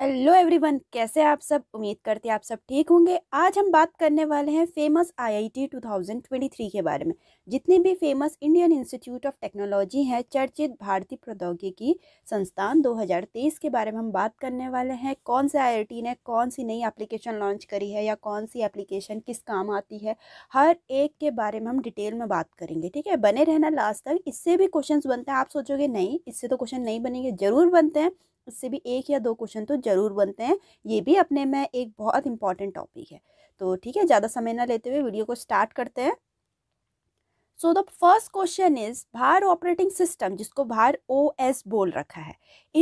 Hello everyone कैसे आप सब उम्मीद करते हैं आप सब ठीक होंगे आज हम बात करने वाले हैं फेमस आईआईटी 2023 के बारे में जितने भी famous Indian Institute of Technology हैं चर्चित भारतीय प्रौद्योगिकी संस्थान 2023 के बारे में हम बात करने वाले हैं कौन से आईआईटी ने कौन सी नई एप्लीकेशन लॉन्च करी है या कौन सी एप्लीकेशन किस काम आती है हर एक के बारे में हम डिटेल में बात करेंगे ठीक है बने रहना लास्ट तक इससे भी क्वेश्चन बनते हैं आप सोचोगे नहीं इससे तो क्वेश्चन नहीं बनेंगे ज़रूर बनते हैं उससे भी एक या दो क्वेश्चन तो ज़रूर बनते हैं ये भी अपने में एक बहुत इंपॉर्टेंट टॉपिक है तो ठीक है ज़्यादा समय ना लेते हुए वीडियो को स्टार्ट करते हैं so the first question is Bhar operating system जिसको भार ओ एस बोल रखा है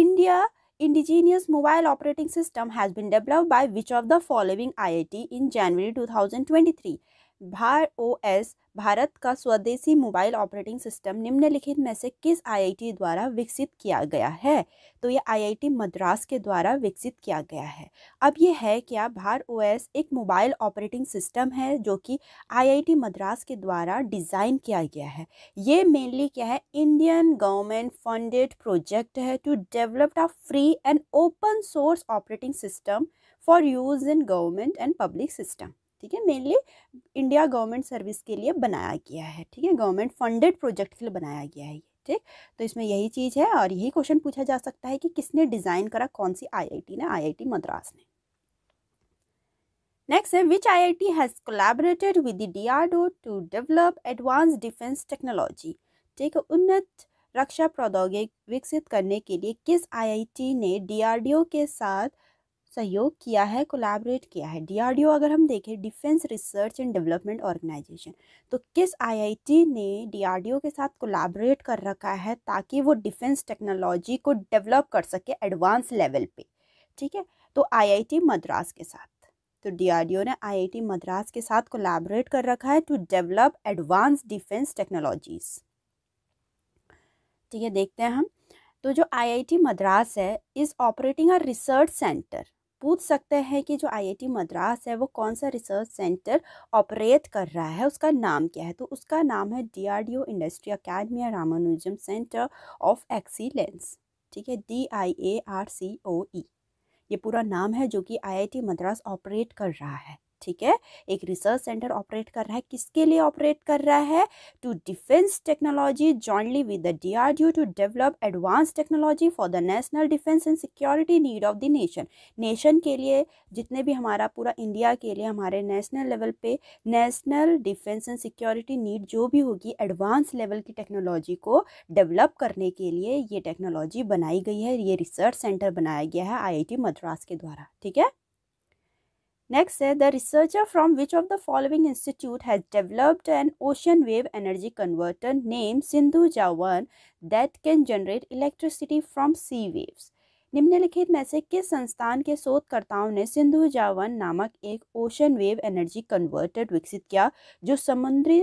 India indigenous mobile operating system has been developed by which of in January two thousand twenty three Bhar O S Bharat का स्वदेशी मोबाइल ऑपरेटिंग सिस्टम निम्नलिखित में से किस आईआईटी द्वारा विकसित किया गया है तो यह आईआईटी मद्रास के द्वारा विकसित किया गया है अब यह है क्या भार ओ एस एक मोबाइल ऑपरेटिंग सिस्टम है जो कि आईआईटी मद्रास के द्वारा डिज़ाइन किया गया है ये मेनली क्या है इंडियन गवर्नमेंट फंडेड प्रोजेक्ट है to develop a free and open source operating system for use in government and public system ठीक है मेनली इंडिया गवर्नमेंट सर्विस के लिए बनाया गया है ठीक है गवर्नमेंट फंडेड प्रोजेक्ट के लिए बनाया गया है ठीक तो इसमें यही चीज़ है और यही क्वेश्चन पूछा जा सकता है कि किसने डिज़ाइन करा कौन सी आईआईटी ने आईआईटी मद्रास ने नेक्स्ट है which I I T has collaborated with D R O to develop advance defence technology ठीक है उन्नत रक्षा प्रौद्योगिक विकसित करने के लिए किस आईआईटी ने डीआरडीओ के साथ सहयोग किया है कोलैबोरेट किया है डीआरडीओ अगर हम देखें defence research and development organisation तो किस आईआईटी ने डीआरडीओ के साथ कोलैबोरेट कर रखा है ताकि वो डिफेंस टेक्नोलॉजी को डेवलप कर सके एडवांस लेवल पे ठीक है तो आईआईटी मद्रास के साथ तो डीआरडीओ ने आईआईटी मद्रास के साथ कोलैबोरेट कर रखा है to develop advance defence technologies ठीक है देखते हैं हम तो जो आईआईटी मद्रास है is operating a research centre पूछ सकते हैं कि जो आईआईटी मद्रास है वो कौन सा रिसर्च सेंटर ऑपरेट कर रहा है उसका नाम क्या है तो उसका नाम है DRDO industry academy Ramanujam centre of excellence ठीक है D I A R C ओ ई ये पूरा नाम है जो कि आईआईटी मद्रास ऑपरेट कर रहा है ठीक है एक रिसर्च सेंटर ऑपरेट कर रहा है किसके लिए ऑपरेट कर रहा है to defence technology jointly with the DRDO to develop advance technology for the national defence and security need of the nation nation के लिए जितने भी हमारा पूरा इंडिया के लिए हमारे नेशनल लेवल पे national defence and security need जो भी होगी एडवांस लेवल की टेक्नोलॉजी को डेवलप करने के लिए ये टेक्नोलॉजी बनाई गई है ये रिसर्च सेंटर बनाया गया है टी मद्रास के द्वारा ठीक है Next है the researcher from which of the following institute has developed an ocean wave energy converter named Sindhu Jawan that can generate electricity from sea waves. निम्नलिखित में से किस संस्थान के शोधकर्ताओं ने सिंधु जावन नामक एक ओशन वेव एनर्जी कन्वर्टर विकसित किया जो समुद्री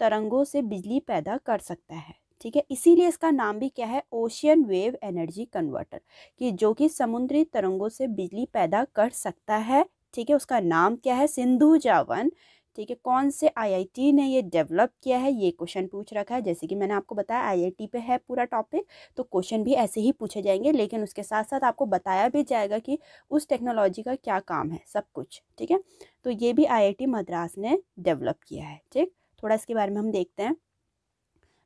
तरंगों से बिजली पैदा कर सकता है ठीक है इसीलिए इसका नाम भी क्या है ओशियन वेव एनर्जी कन्वर्टर कि जो कि समुद्री तरंगों से बिजली पैदा कर सकता है ठीक है उसका नाम क्या है सिंधु जावन ठीक है कौन से आईआईटी ने ये डेवलप किया है ये क्वेश्चन पूछ रखा है जैसे कि मैंने आपको बताया आईआईटी पे है पूरा टॉपिक तो क्वेश्चन भी ऐसे ही पूछे जाएंगे लेकिन उसके साथ साथ आपको बताया भी जाएगा कि उस टेक्नोलॉजी का क्या काम है सब कुछ ठीक है तो ये भी आईआईटी मद्रास ने डेवलप किया है ठीक थोड़ा इसके बारे में हम देखते हैं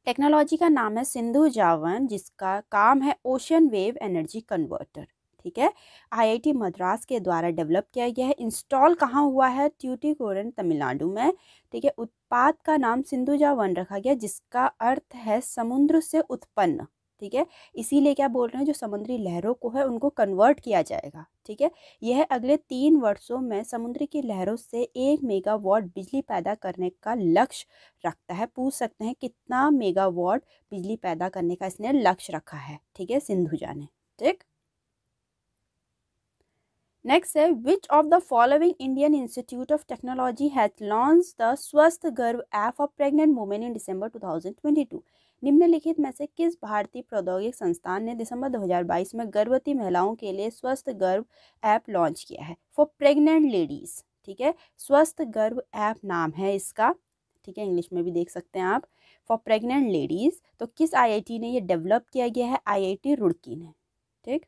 टेक्नोलॉजी का नाम है सिंधु जावन जिसका काम है ओशन वेव एनर्जी कन्वर्टर ठीक है आईआईटी मद्रास के द्वारा डेवलप किया गया है इंस्टॉल कहाँ हुआ है कोरन तमिलनाडु में ठीक है उत्पाद का नाम सिंधुजा वन रखा गया जिसका अर्थ है समुद्र से उत्पन्न ठीक है इसीलिए क्या बोल रहे हैं जो समुद्री लहरों को है उनको कन्वर्ट किया जाएगा ठीक है यह अगले तीन वर्षों में समुद्र की लहरों से एक मेगावाट बिजली पैदा करने का लक्ष्य रखता है पूछ सकते हैं कितना मेगावाट बिजली पैदा करने का इसने लक्ष्य रखा है ठीक है सिंधुजा ने ठीक नेक्स्ट है which of the following Indian Institute of Technology has launch the Swasth Garbh app of pregnant women in December 2022 निम्नलिखित में से किस भारतीय प्रौद्योगिक संस्थान ने दिसंबर 2022 में गर्भवती महिलाओं के लिए स्वस्थ गर्व ऐप लॉन्च किया है फॉर प्रेग्नेंट लेडीज ठीक है स्वस्थ गर्व ऐप नाम है इसका ठीक है इंग्लिश में भी देख सकते हैं आप फॉर प्रेग्नेंट लेडीज़ तो किस टी ने यह डेवलप किया गया है टी रुड़की ने ठीक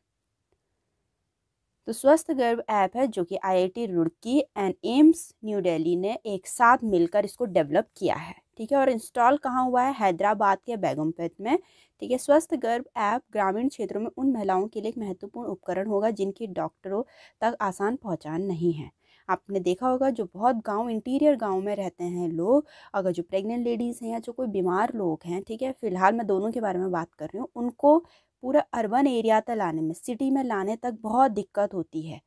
तो स्वस्थ गर्भ ऐप है जो कि IIT Roorkee and AIIMS New Delhi ने एक साथ मिलकर इसको डेवलप किया है ठीक है और इंस्टॉल कहाँ हुआ है हैदराबाद के बैगमपेट में ठीक है स्वस्थ गर्भ ऐप ग्रामीण क्षेत्रों में उन महिलाओं के लिए एक महत्वपूर्ण उपकरण होगा जिनकी डॉक्टरों तक आसान पहुँचान नहीं है आपने देखा होगा जो बहुत गांव इंटीरियर गांव में रहते हैं लोग अगर जो प्रेग्नेंट लेडीज़ हैं या जो कोई बीमार लोग हैं ठीक है फ़िलहाल मैं दोनों के बारे में बात कर रही हूँ उनको पूरा अर्बन एरिया तक लाने में सिटी में लाने तक बहुत दिक्कत होती है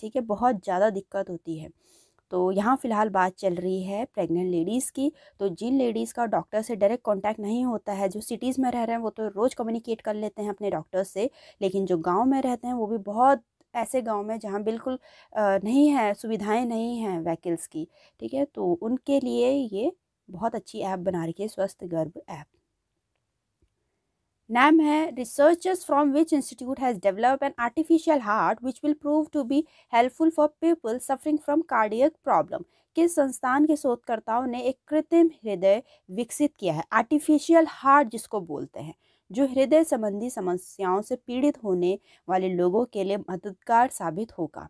ठीक है बहुत ज़्यादा दिक्कत होती है तो यहाँ फ़िलहाल बात चल रही है प्रेग्नेंट लेडीज़ की तो जिन लेडीज़ का डॉक्टर से डायरेक्ट कांटेक्ट नहीं होता है जो सिटीज़ में रह रहे हैं वो तो रोज़ कम्युनिकेट कर लेते हैं अपने डॉक्टर से लेकिन जो गांव में रहते हैं वो भी बहुत ऐसे गांव में जहां बिल्कुल नहीं है सुविधाएं नहीं हैं व्हीकल्स की ठीक है तो उनके लिए ये बहुत अच्छी ऐप बना रही है स्वस्थ गर्भ ऐप नैम है researchers from which institute has develop an artificial heart which will prove to be helpful for people suffering from cardiac problem किस संस्थान के शोधकर्ताओं ने एक कृत्रिम हृदय विकसित किया है आर्टिफिशियल हार्ट जिसको बोलते हैं जो हृदय संबंधी समस्याओं से पीड़ित होने वाले लोगों के लिए मददगार साबित होगा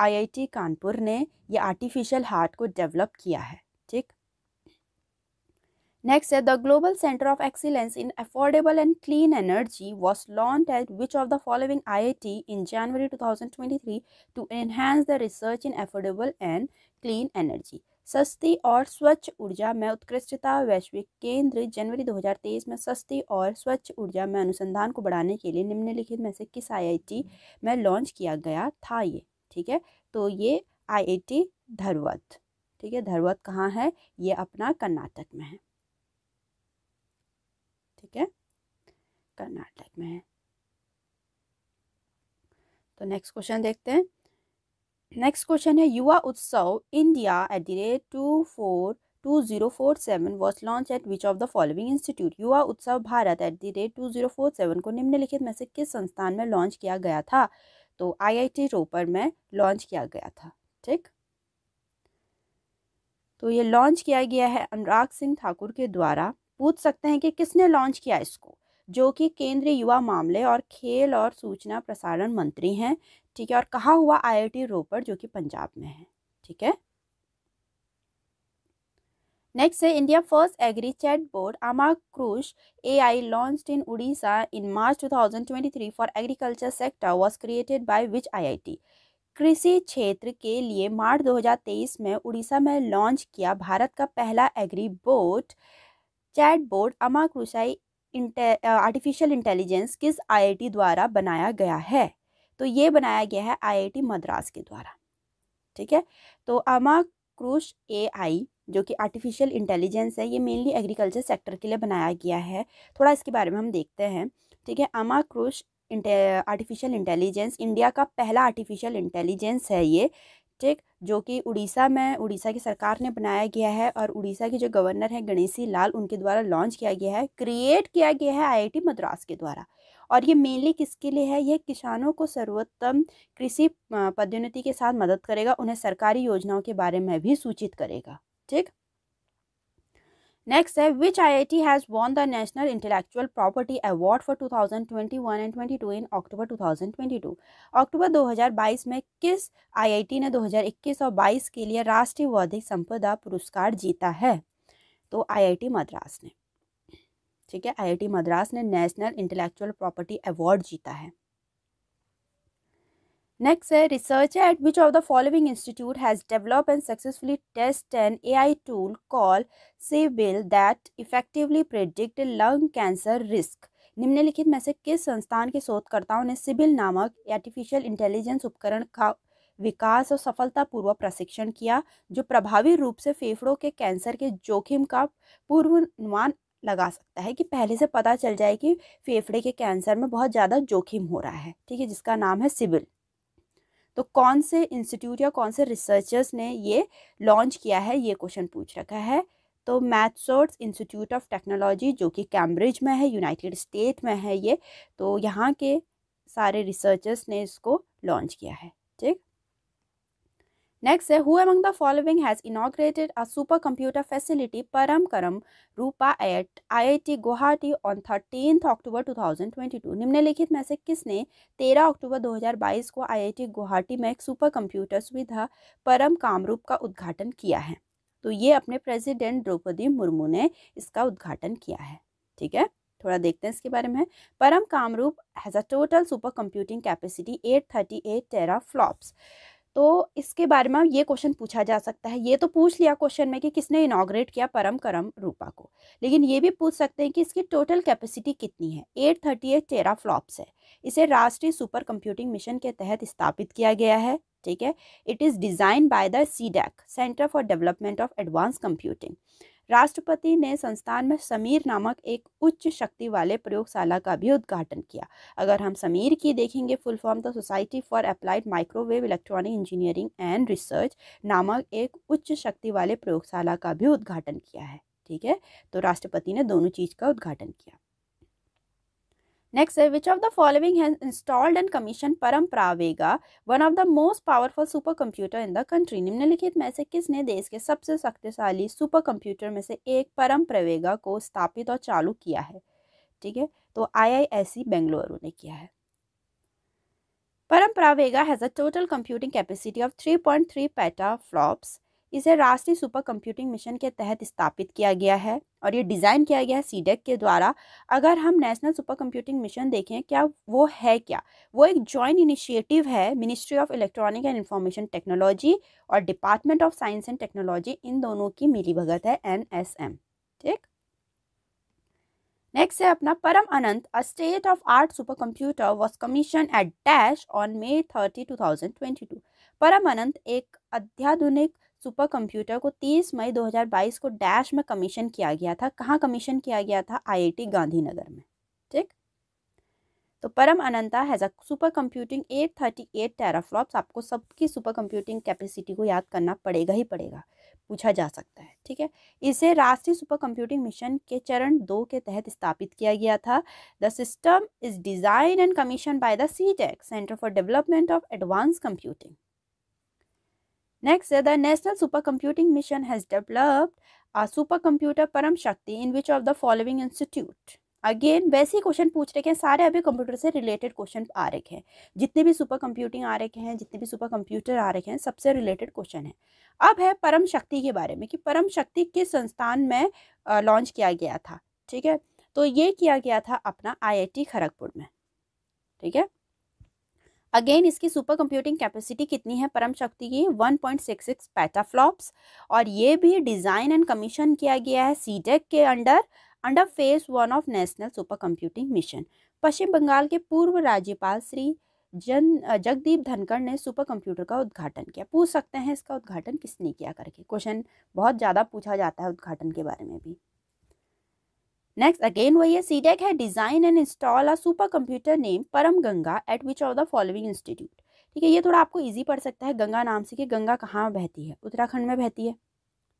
आईआईटी कानपुर ने यह आर्टिफिशियल हार्ट को डेवलप किया है ठीक नेक्स्ट है the global centre of excellence in affordable and clean energy was launch at which of the following T in January two thousand twenty three to enhance the research in affordable and clean energy सस्ती और स्वच्छ ऊर्जा में उत्कृष्टता वैश्विक केंद्र जनवरी 2023 में सस्ती और स्वच्छ ऊर्जा में अनुसंधान को बढ़ाने के लिए निम्नलिखित में से किस आईआईटी में लॉन्च किया गया था ये ठीक है तो ये आईआईटी धरवत ठीक है धरवत कहाँ है ये अपना कर्नाटक में है ठीक है कर्नाटक में है तो नेक्स्ट क्वेश्चन देखते हैं नेक्स्ट क्वेश्चन है Yuva Utsav India at the rate two four two zero four seven was launch at which of the following institute Yuva Utsav Bharat at the rate two zero four seven को निम्नलिखित में से किस संस्थान में लॉन्च किया गया था तो आईआईटी रोपर में लॉन्च किया गया था ठीक तो ये लॉन्च किया गया है अनुराग सिंह ठाकुर के द्वारा पूछ सकते हैं कि किसने लॉन्च किया इसको जो कि केंद्रीय युवा मामले और खेल और सूचना प्रसारण मंत्री हैं ठीक है और कहा हुआ आईआईटी रोपड़ जो कि पंजाब में है ठीक है नेक्स्ट है India first agri chat board Ama Krushi A I launch in Orissa in March two thousand twenty three for agriculture sector was created by which I I T कृषि क्षेत्र के लिए मार्च 2023 में उड़ीसा में लॉन्च किया भारत का पहला agree board chat board Ama Krushai artificial intelligence किस आईआईटी द्वारा बनाया गया है तो ये बनाया गया है आईआईटी मद्रास के द्वारा ठीक है तो अमा क्रूश ए जो कि आर्टिफिशियल इंटेलिजेंस है ये मेनली एग्रीकल्चर सेक्टर के लिए बनाया गया है थोड़ा इसके बारे में हम देखते हैं ठीक है अमा क्रूश आर्टिफिशियल इंटेलिजेंस इंडिया का पहला आर्टिफिशियल इंटेलिजेंस है ये ठीक जो कि उड़ीसा में उड़ीसा की सरकार ने बनाया गया है और उड़ीसा के जो गवर्नर हैं गणेशी लाल उनके द्वारा लॉन्च किया गया है क्रिएट किया गया है आईआईटी मद्रास के द्वारा और ये मेनली किसके लिए है यह किसानों को सर्वोत्तम कृषि पदोन्नति के साथ मदद करेगा उन्हें सरकारी योजनाओं के बारे में भी सूचित करेगा ठीक नेक्स्ट है which I has won the national intellectual property award for 2021 and two in October 2022 अक्टूबर 2022 में किस टी ने 2021 और 22 के लिए राष्ट्रीय बौद्धिक संपदा पुरस्कार जीता है तो टी मद्रास ने ठीक है टी मद्रास ने नेशनल इंटेलेक्चुअल प्रॉपर्टी अवार्ड जीता है नेक्स्ट है research which of the following institute has develop and successfully test successfully A I tool call called Saybill that effectively predict lung cancer risk निम्नलिखित में से किस संस्थान के शोधकर्ताओं ने सिबिल नामक आर्टिफिशियल इंटेलिजेंस उपकरण का विकास और सफलतापूर्वक प्रशिक्षण किया जो प्रभावी रूप से फेफड़ों के कैंसर के जोखिम का पूर्वानुमान लगा सकता है कि पहले से पता चल जाए कि फेफड़े के कैंसर में बहुत ज़्यादा जोखिम हो रहा है ठीक है जिसका नाम है सिबिल तो कौन से इंस्टीट्यूट या कौन से रिसर्चर्स ने ये लॉन्च किया है ये क्वेश्चन पूछ रखा है तो मैथसोर्ट्स इंस्टीट्यूट ऑफ टेक्नोलॉजी जो कि कैम्ब्रिज में है यूनाइटेड स्टेट में है ये तो यहाँ के सारे रिसर्चर्स ने इसको लॉन्च किया है ठीक नेक्स्ट है among who among the following has inaugurated a supercomputer facility Paramkaram Rupa at IIT Guwahati on 13th October 2022 निम्नलिखित में से किसने 13 अक्टूबर 2022 को IIT गुवाहाटी में एक सुपर कंप्यूटर सुविधा परम कामरूप का उद्घाटन किया है तो ये अपने प्रेसिडेंट द्रौपदी मुर्मू ने इसका उद्घाटन किया है ठीक है थोड़ा देखते हैं इसके बारे में Param Kamrup has a total super computing capacity eight tera flops तो इसके बारे में ये क्वेश्चन पूछा जा सकता है ये तो पूछ लिया क्वेश्चन में कि किसने इनाग्रेट किया परम करम रूपा को लेकिन ये भी पूछ सकते हैं कि इसकी टोटल कैपेसिटी कितनी है eight thirty eight tera flops है इसे राष्ट्रीय सुपर कंप्यूटिंग मिशन के तहत स्थापित किया गया है ठीक है it is design by the C centre for development of advance computing राष्ट्रपति ने संस्थान में समीर नामक एक उच्च शक्ति वाले प्रयोगशाला का भी उद्घाटन किया अगर हम समीर की देखेंगे फुल फॉर्म तो society for applied microwave electronic engineering and research नामक एक उच्च शक्ति वाले प्रयोगशाला का भी उद्घाटन किया है ठीक है तो राष्ट्रपति ने दोनों चीज़ का उद्घाटन किया नेक्स्ट है which of the following has installed and commission परम्परा वेगा one of the most powerful super computer in the country निम्नलिखित में से किसने देश के सबसे शक्तिशाली सुपर कंप्यूटर में से एक परम्परावेगा को स्थापित और चालू किया है ठीक है तो आई आई एस सी बेंगलुरु ने किया है परम्परावेगा has a total computing capacity of three point three PETA flops इसे राष्ट्रीय सुपर कंप्यूटिंग मिशन के तहत स्थापित किया गया है और ये डिज़ाइन किया गया है सीडेक e के द्वारा अगर हम नेशनल सुपर कंप्यूटिंग मिशन देखें क्या वो है क्या वो एक जॉइंट इनिशिएटिव है ministry of electronic and information technology और department of science and technology इन दोनों की मिलीभगत है एन ठीक नेक्स्ट है अपना Param Anant a state of art super computer was commission at dash on May thirty two thousand twenty two Param Anant एक अत्याधुनिक सुपर कंप्यूटर को 30 मई 2022 को डैश में कमीशन किया गया था कहाँ कमीशन किया गया था आईआईटी गांधीनगर में ठीक तो Param Ananta has a super computing 838 thirty eight teraflops आपको सबकी सुपर कंप्यूटिंग कैपेसिटी को याद करना पड़ेगा ही पड़ेगा पूछा जा सकता है ठीक है इसे राष्ट्रीय सुपर कंप्यूटिंग मिशन के चरण दो के तहत स्थापित किया गया था the system is design and commission by the C centre for development of advance computing Next, the National Supercomputing Mission has developed a supercomputer Param Shakti in which of the following institute? Again वैसे ही question पूछ रखे हैं सारे अभी computer से related question आ रखे हैं जितने भी सुपर कंप्यूटिंग आ रखे हैं जितने भी सुपर कंप्यूटर आ रखे हैं सबसे रिलेटेड क्वेश्चन है अब है परम शक्ति के बारे में कि परम शक्ति किस संस्थान में लॉन्च किया गया था ठीक है तो ये किया गया था अपना आई खड़गपुर में ठीक है अगेन इसकी सुपर कंप्यूटिंग कैपेसिटी कितनी है परम शक्ति की 1.66 पैटाफ्लॉप्स और ये भी डिज़ाइन एंड कमीशन किया गया है टेक e के under under phase one of national super computing mission Paschim Bengal के पूर्व राज्यपाल श्री जन जगदीप धनखड़ ने सुपर कंप्यूटर का उद्घाटन किया पूछ सकते हैं इसका उद्घाटन किसने किया करके क्वेश्चन बहुत ज़्यादा पूछा जाता है उद्घाटन के बारे में भी Next, again वही है CDEC e है design and install a super computer name Param Ganga at which of the following institute ठीक है ये थोड़ा आपको इजी पड़ सकता है गंगा नाम से कि गंगा कहाँ बहती है उत्तराखंड में बहती है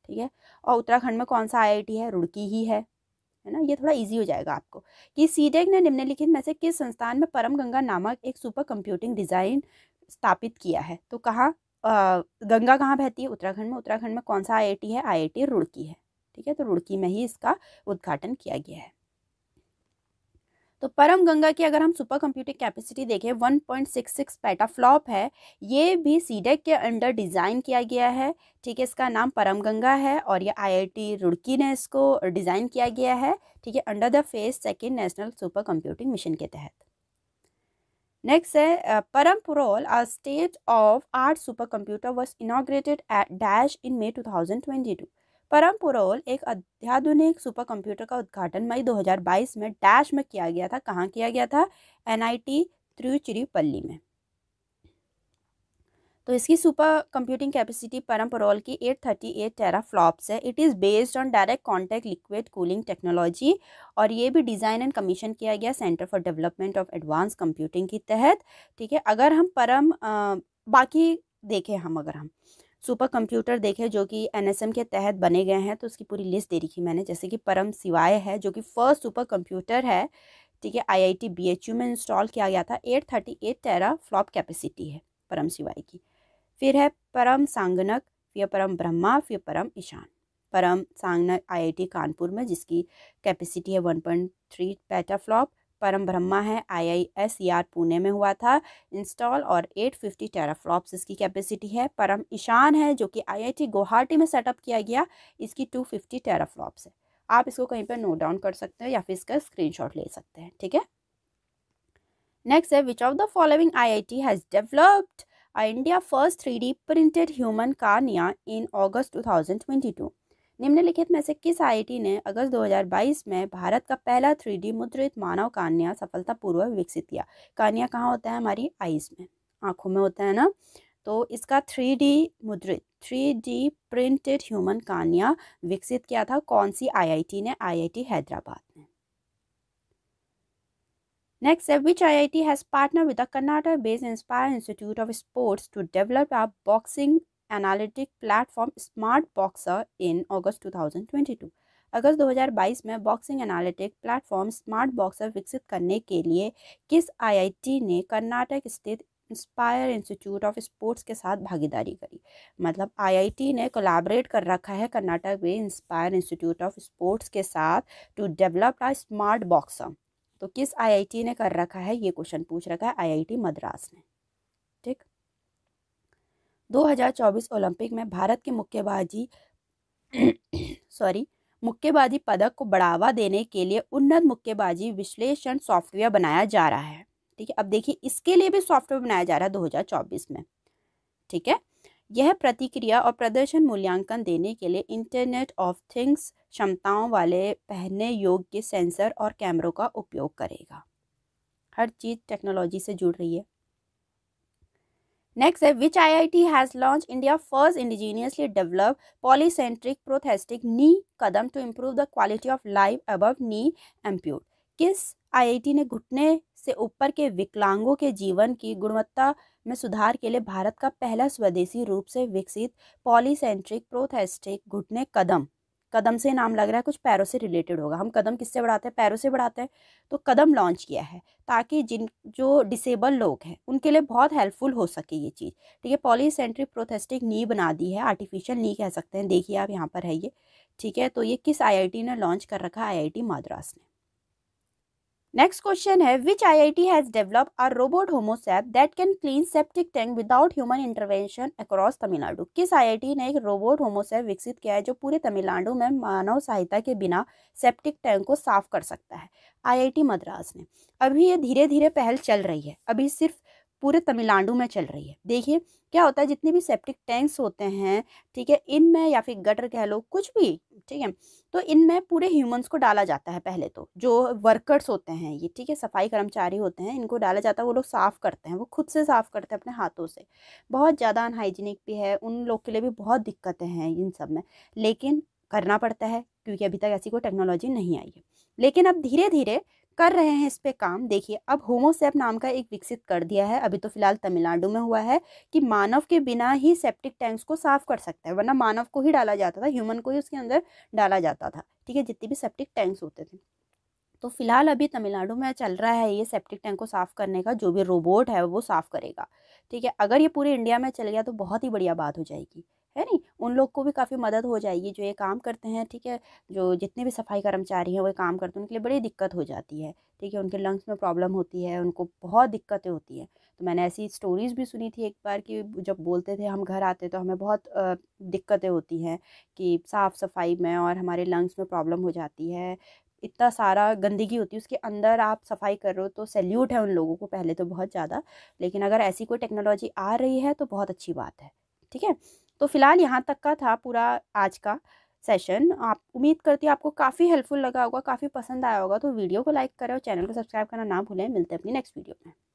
ठीक है और उत्तराखंड में कौन सा आईआईटी है रुड़की ही है है ना ये थोड़ा इजी हो जाएगा आपको कि सीडेक e ने निम्नलिखित में से किस संस्थान में परम गंगा नामक एक सुपर कंप्यूटिंग डिज़ाइन स्थापित किया है तो कहाँ गंगा कहाँ बहती है उत्तराखंड में उत्तराखंड में कौन सा आई है आई रुड़की है ठीक है तो रुड़की में ही इसका उद्घाटन किया गया है तो परम गंगा की अगर हम सुपर कंप्यूटिंग कैपेसिटी देखें 1.66 पेटाफ्लॉप है ये भी सीडेक e के अंडर डिज़ाइन किया गया है ठीक है इसका नाम परम गंगा है और ये आईआईटी रुड़की ने इसको डिज़ाइन किया गया है ठीक है under the face second national super computing mission के तहत नेक्स्ट है पुरोल अ state of art super computer was inaugurated eight dash in may to परमपुरोल एक अत्याधुनिक सुपर कंप्यूटर का उद्घाटन मई 2022 में डैश में किया गया था कहाँ किया गया था एनआईटी तिरुचिरापल्ली में तो इसकी सुपर कंप्यूटिंग कैपेसिटी परमपुरोल की 838 टेरा फ्लॉप्स है it is based on direct contact liquid cooling technology और ये भी डिज़ाइन एंड कमीशन किया गया centre for development of advance computing के तहत ठीक है अगर हम परम आ, बाकी देखें हम अगर हम सुपर कंप्यूटर देखे जो कि एनएसएम के तहत बने गए हैं तो उसकी पूरी लिस्ट दे रखी मैंने जैसे कि परम सिवाय है जो कि फर्स्ट सुपर कंप्यूटर है ठीक है आईआईटी बीएचयू में इंस्टॉल किया गया था eight thirty eight tera flop capacity है परम सिवाय की फिर है परम सांगनक फिर परम ब्रह्मा फिर परम ईशान परम सांगनक आई कानपुर में जिसकी कैपेसिटी है वन 1.3 पेटाफ्लॉप परम ब्रह्मा है आईआईएसईआर पुणे में हुआ था इंस्टॉल और 850 फिफ्टी टेराफ्लॉप्स इसकी कैपेसिटी है परम ईशान है जो कि आईआईटी गुवाहाटी में सेटअप किया गया इसकी 250 फिफ्टी टेराफ्लॉप्स है आप इसको कहीं पर नोट डाउन कर सकते हो या फिर इसका स्क्रीनशॉट ले सकते हैं ठीक है नेक्स्ट है which of the following I has developed India first three printed human cornea in August two निम्नलिखित में से किस आईआईटी ने अगस्त 2022 में भारत का पहला थ्री मुद्रित मानव कान्या सफलतापूर्वक विकसित किया कान्या कहाँ होता है हमारी आईज में आँखों में होता है ना तो इसका थ्री मुद्रित थ्री प्रिंटेड ह्यूमन कान्या विकसित किया था कौन सी आईआईटी ने आईआईटी हैदराबाद ने नेक्स्ट है which I I T has partner with the Karnataka based inspire institute of sports to develop a boxing analytic platform smart boxer in August 2022 अगस्त 2022 में boxing analytic platform smart boxer विकसित करने के लिए किस आईआईटी ने कर्नाटक स्थित इंस्पायर इंस्टीट्यूट ऑफ स्पोर्ट्स के साथ भागीदारी करी मतलब आईआईटी ने कोलैबोरेट कर रखा है कर्नाटक में इंस्पायर इंस्टीट्यूट ऑफ स्पोर्ट्स के साथ to develop a smart boxer तो किस आईआईटी ने कर रखा है ये क्वेश्चन पूछ रखा है आईआईटी मद्रास ने 2024 ओलंपिक में भारत के मुक्केबाजी सॉरी मुक्केबाजी पदक को बढ़ावा देने के लिए उन्नत मुक्केबाजी विश्लेषण सॉफ्टवेयर बनाया जा रहा है ठीक है अब देखिए इसके लिए भी सॉफ्टवेयर बनाया जा रहा है 2024 में ठीक है यह प्रतिक्रिया और प्रदर्शन मूल्यांकन देने के लिए इंटरनेट ऑफ थिंग्स क्षमताओं वाले पहनने योग्य सेंसर और कैमरों का उपयोग करेगा हर चीज़ टेक्नोलॉजी से जुड़ रही है नेक्स्ट है which I I T has launch India first indigenously develop polycentric prosthetic knee Kadam to improve the quality of life of knee एम्प्यूट किस आईआईटी ने घुटने से ऊपर के विकलांगों के जीवन की गुणवत्ता में सुधार के लिए भारत का पहला स्वदेशी रूप से विकसित पॉलीसेंट्रिक प्रोथेस्टिक घुटने कदम कदम से नाम लग रहा है कुछ पैरों से रिलेटेड होगा हम कदम किससे बढ़ाते हैं पैरों से बढ़ाते हैं तो कदम लॉन्च किया है ताकि जिन जो डिसेबल लोग हैं उनके लिए बहुत हेल्पफुल हो सके ये चीज़ ठीक है पॉलीसेंट्रिक प्रोथेस्टिक नी बना दी है आर्टिफिशियल नी कह सकते हैं देखिए आप यहाँ पर है ये ठीक है तो ये किस आई ने लॉन्च कर रखा है आई मद्रास ने नेक्स्ट क्वेश्चन है which I I T has develop uh robot होमोसैप that can clean septic tank without human intervention across Tamil Nadu किस आई आई टी ने एक रोबोट होमोसैप विकसित किया है जो पूरे तमिलनाडु में मानव सहायता के बिना सेप्टिक टैंक को साफ कर सकता है आई आई टी मद्रास ने अभी ये धीरे धीरे पहल चल रही है अभी सिर्फ पूरे तमिलनाडु में चल रही है देखिए क्या होता है जितने भी सेप्टिक टैंक्स होते हैं ठीक है इनमें या फिर गटर कह लो कुछ भी ठीक है तो इनमें पूरे ह्यूमंस को डाला जाता है पहले तो जो वर्कर्स होते हैं ये ठीक है सफाई कर्मचारी होते हैं इनको डाला जाता है वो लोग साफ़ करते हैं वो खुद से साफ़ करते हैं अपने हाथों से बहुत ज़्यादा अनहाइजीनिक भी है उन लोग के लिए भी बहुत दिक्कतें हैं इन सब में लेकिन करना पड़ता है क्योंकि अभी तक ऐसी कोई टेक्नोलॉजी नहीं आई है लेकिन अब धीरे धीरे कर रहे हैं इस पे काम देखिए अब होमोसेप नाम का एक विकसित कर दिया है अभी तो फिलहाल तमिलनाडु में हुआ है कि मानव के बिना ही सेप्टिक टैंक्स को साफ कर सकता है वरना मानव को ही डाला जाता था ह्यूमन को ही उसके अंदर डाला जाता था ठीक है जितने भी सेप्टिक टैंक्स होते थे तो फिलहाल अभी तमिलनाडु में चल रहा है ये सेप्टिक टैंक को साफ़ करने का जो भी रोबोट है वो साफ़ करेगा ठीक है अगर ये पूरे इंडिया में चल गया तो बहुत ही बढ़िया बात हो जाएगी है नहीं उन लोग को भी काफ़ी मदद हो जाएगी जो ये काम करते हैं ठीक है जो जितने भी सफाई कर्मचारी हैं वो काम करते हैं उनके लिए बड़ी दिक्कत हो जाती है ठीक है उनके लंग्स में प्रॉब्लम होती है उनको बहुत दिक्कतें होती हैं तो मैंने ऐसी स्टोरीज़ भी सुनी थी एक बार कि जब बोलते थे हम घर आते तो हमें बहुत दिक्कतें होती हैं कि साफ़ सफाई में और हमारे लंग्स में प्रॉब्लम हो जाती है इतना सारा गंदगी होती है उसके अंदर आप सफाई कर रहे हो तो सैल्यूट है उन लोगों को पहले तो बहुत ज़्यादा लेकिन अगर ऐसी कोई टेक्नोलॉजी आ रही है तो बहुत अच्छी बात है ठीक है तो फ़िलहाल यहाँ तक का था पूरा आज का सेशन आप उम्मीद करती हूँ आपको काफ़ी हेल्पफुल लगा होगा काफ़ी पसंद आया होगा तो वीडियो को लाइक करें और चैनल को सब्सक्राइब करना ना भूलें मिलते हैं अपनी नेक्स्ट वीडियो में